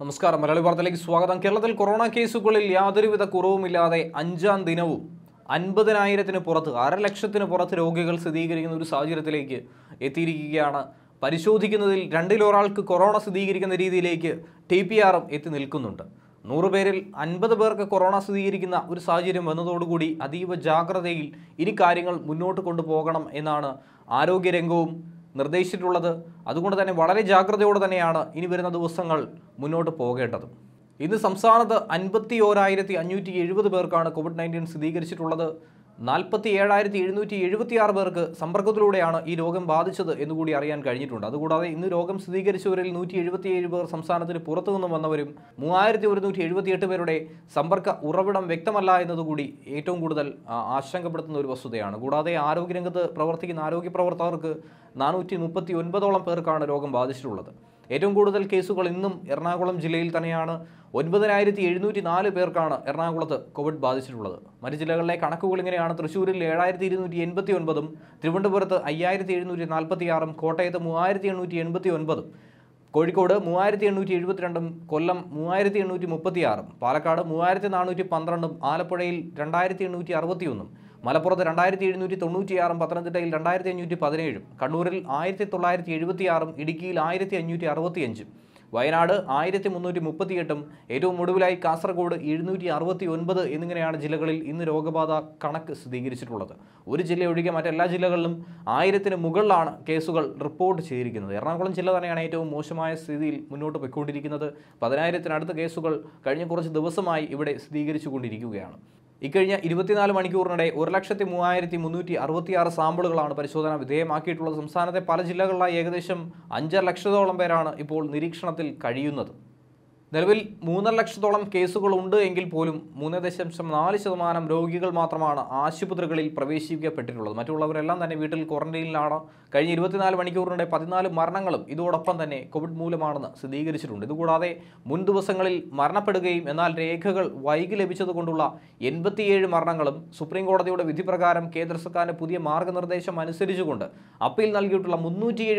നമസ്കാരം മലയാളി വാർത്തയിലേക്ക് സ്വാഗതം കേരളത്തിൽ കൊറോണ കേസുകളിൽ യാതൊരുവിധ കുറവുമില്ലാതെ അഞ്ചാം ദിനവും അൻപതിനായിരത്തിന് പുറത്ത് അര ലക്ഷത്തിന് പുറത്ത് രോഗികൾ സ്ഥിരീകരിക്കുന്ന ഒരു സാഹചര്യത്തിലേക്ക് എത്തിയിരിക്കുകയാണ് പരിശോധിക്കുന്നതിൽ രണ്ടിലൊരാൾക്ക് കൊറോണ സ്ഥിരീകരിക്കുന്ന രീതിയിലേക്ക് ടി പി ആറും എത്തി നിൽക്കുന്നുണ്ട് നൂറുപേരിൽ പേരിൽ അൻപത് പേർക്ക് കൊറോണ സ്ഥിരീകരിക്കുന്ന ഒരു സാഹചര്യം വന്നതോടുകൂടി അതീവ ജാഗ്രതയിൽ ഇനി കാര്യങ്ങൾ മുന്നോട്ട് കൊണ്ടുപോകണം എന്നാണ് ആരോഗ്യരംഗവും നിർദ്ദേശിച്ചിട്ടുള്ളത് അതുകൊണ്ട് തന്നെ വളരെ ജാഗ്രതയോടെ തന്നെയാണ് ഇനി വരുന്ന ദിവസങ്ങൾ മുന്നോട്ട് പോകേണ്ടത് ഇന്ന് സംസ്ഥാനത്ത് അൻപത്തി ഓരായിരത്തി അഞ്ഞൂറ്റി എഴുപത് പേർക്കാണ് കോവിഡ് നയൻറ്റീൻ സ്ഥിരീകരിച്ചിട്ടുള്ളത് നാൽപ്പത്തി ഏഴായിരത്തി എഴുന്നൂറ്റി എഴുപത്തിയാറ് പേർക്ക് സമ്പർക്കത്തിലൂടെയാണ് ഈ രോഗം ബാധിച്ചത് എന്നുകൂടി അറിയാൻ കഴിഞ്ഞിട്ടുണ്ട് അതുകൂടാതെ ഇന്ന് രോഗം സ്ഥിരീകരിച്ചവരിൽ നൂറ്റി എഴുപത്തിയേഴ് പേർ സംസ്ഥാനത്തിന് പുറത്തു നിന്നും വന്നവരും മൂവായിരത്തി ഒരുന്നൂറ്റി എഴുപത്തിയെട്ട് പേരുടെ സമ്പർക്ക ഉറവിടം വ്യക്തമല്ല എന്നതുകൂടി ഏറ്റവും കൂടുതൽ ആശങ്കപ്പെടുത്തുന്ന ഒരു വസ്തുതയാണ് കൂടാതെ ആരോഗ്യരംഗത്ത് പ്രവർത്തിക്കുന്ന ആരോഗ്യ പ്രവർത്തകർക്ക് നാനൂറ്റി മുപ്പത്തി ഒൻപതോളം പേർക്കാണ് രോഗം ബാധിച്ചിട്ടുള്ളത് ഏറ്റവും കൂടുതൽ കേസുകൾ ഇന്നും എറണാകുളം ജില്ലയിൽ തന്നെയാണ് ഒൻപതിനായിരത്തി എഴുന്നൂറ്റി നാല് പേർക്കാണ് എറണാകുളത്ത് കോവിഡ് ബാധിച്ചിട്ടുള്ളത് മറ്റ് ജില്ലകളിലെ കണക്കുകൾ ഇങ്ങനെയാണ് തൃശ്ശൂരിൽ ഏഴായിരത്തി ഇരുന്നൂറ്റി എൺപത്തി ഒൻപതും തിരുവനന്തപുരത്ത് അയ്യായിരത്തി എഴുന്നൂറ്റി നാൽപ്പത്തിയാറും കോട്ടയത്ത് മൂവായിരത്തി എണ്ണൂറ്റി എൺപത്തി ഒൻപതും കോഴിക്കോട് മൂവായിരത്തി എണ്ണൂറ്റി എഴുപത്തിരണ്ടും കൊല്ലം മൂവായിരത്തി എണ്ണൂറ്റി മുപ്പത്തിയാറും പാലക്കാട് മൂവായിരത്തി നാനൂറ്റി പന്ത്രണ്ടും ആലപ്പുഴയിൽ രണ്ടായിരത്തി എണ്ണൂറ്റി അറുപത്തിയൊന്നും മലപ്പുറത്ത് രണ്ടായിരത്തി എഴുന്നൂറ്റി തൊണ്ണൂറ്റിയാറും പത്തനംതിട്ടയിൽ രണ്ടായിരത്തി അഞ്ഞൂറ്റി പതിനേഴും കണ്ണൂരിൽ ആയിരത്തി തൊള്ളായിരത്തി എഴുപത്തിയാറും ഇടുക്കിയിൽ ആയിരത്തി അഞ്ഞൂറ്റി അറുപത്തിയഞ്ചും വയനാട് ആയിരത്തി മുന്നൂറ്റി മുപ്പത്തിയെട്ടും ഏറ്റവും ഒടുവിലായി കാസർഗോഡ് എഴുന്നൂറ്റി അറുപത്തി ഒൻപത് എന്നിങ്ങനെയാണ് ജില്ലകളിൽ ഇന്ന് രോഗബാധ കണക്ക് സ്ഥിരീകരിച്ചിട്ടുള്ളത് ഒരു ജില്ല ഒഴികെ മറ്റെല്ലാ ജില്ലകളിലും ആയിരത്തിന് മുകളിലാണ് കേസുകൾ റിപ്പോർട്ട് ചെയ്തിരിക്കുന്നത് എറണാകുളം ജില്ല തന്നെയാണ് ഏറ്റവും മോശമായ സ്ഥിതിയിൽ മുന്നോട്ട് പോയിക്കൊണ്ടിരിക്കുന്നത് പതിനായിരത്തിനടുത്ത് കേസുകൾ കഴിഞ്ഞ കുറച്ച് ദിവസമായി ഇവിടെ സ്ഥിരീകരിച്ചുകൊണ്ടിരിക്കുകയാണ് ഇക്കഴിഞ്ഞ ഇരുപത്തിനാല് മണിക്കൂറിനിടെ ഒരു ലക്ഷത്തി മൂവായിരത്തി മുന്നൂറ്റി അറുപത്തിയാറ് സാമ്പിളുകളാണ് പരിശോധന വിധേയമാക്കിയിട്ടുള്ളത് സംസ്ഥാനത്തെ പല ജില്ലകളിലായി ഏകദേശം അഞ്ചര ലക്ഷത്തോളം പേരാണ് ഇപ്പോൾ നിരീക്ഷണത്തിൽ കഴിയുന്നത് നിലവിൽ മൂന്നര ലക്ഷത്തോളം കേസുകളുണ്ട് എങ്കിൽ പോലും മൂന്ന് ദശാംശം നാല് ശതമാനം രോഗികൾ മാത്രമാണ് ആശുപത്രികളിൽ പ്രവേശിപ്പിക്കപ്പെട്ടിട്ടുള്ളത് മറ്റുള്ളവരെല്ലാം തന്നെ വീട്ടിൽ ക്വാറന്റൈനിലാണ് കഴിഞ്ഞ ഇരുപത്തിനാല് മണിക്കൂറിനിടെ പതിനാല് മരണങ്ങളും ഇതോടൊപ്പം തന്നെ കോവിഡ് മൂലമാണെന്ന് സ്ഥിരീകരിച്ചിട്ടുണ്ട് ഇതുകൂടാതെ മുൻ ദിവസങ്ങളിൽ മരണപ്പെടുകയും എന്നാൽ രേഖകൾ വൈകി ലഭിച്ചതുകൊണ്ടുള്ള എൺപത്തിയേഴ് മരണങ്ങളും സുപ്രീം കോടതിയുടെ വിധി പ്രകാരം കേന്ദ്ര സർക്കാരിൻ്റെ പുതിയ മാർഗനിർദ്ദേശം അനുസരിച്ചുകൊണ്ട് അപ്പീൽ നൽകിയിട്ടുള്ള മുന്നൂറ്റി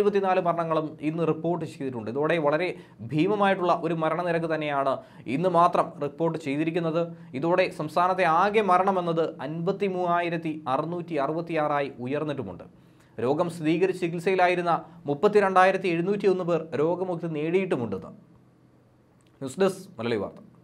മരണങ്ങളും ഇന്ന് റിപ്പോർട്ട് ചെയ്തിട്ടുണ്ട് ഇതോടെ വളരെ ഭീമമായിട്ടുള്ള ഒരു മരണനിരക്ക് എന്ന് തന്നെയാണ് ഇന്ന് മാത്രം റിപ്പോർട്ട് ചെയ്തിരിക്കുന്നത് ഇതോടെ സംസ്ഥാനത്തെ ആകെ മരണമെന്നത് അൻപത്തി മൂവായിരത്തി അറുന്നൂറ്റി അറുപത്തിയാറായി ഉയർന്നിട്ടുമുണ്ട് രോഗം സ്ഥിരീകരിച്ച് ചികിത്സയിലായിരുന്ന മുപ്പത്തിരണ്ടായിരത്തി എഴുന്നൂറ്റി ഒന്ന് പേർ രോഗമുക്തി നേടിയിട്ടുമുണ്ടെന്ന് ന്യൂസ് ഡെസ്ക് മലയാളി വാർത്ത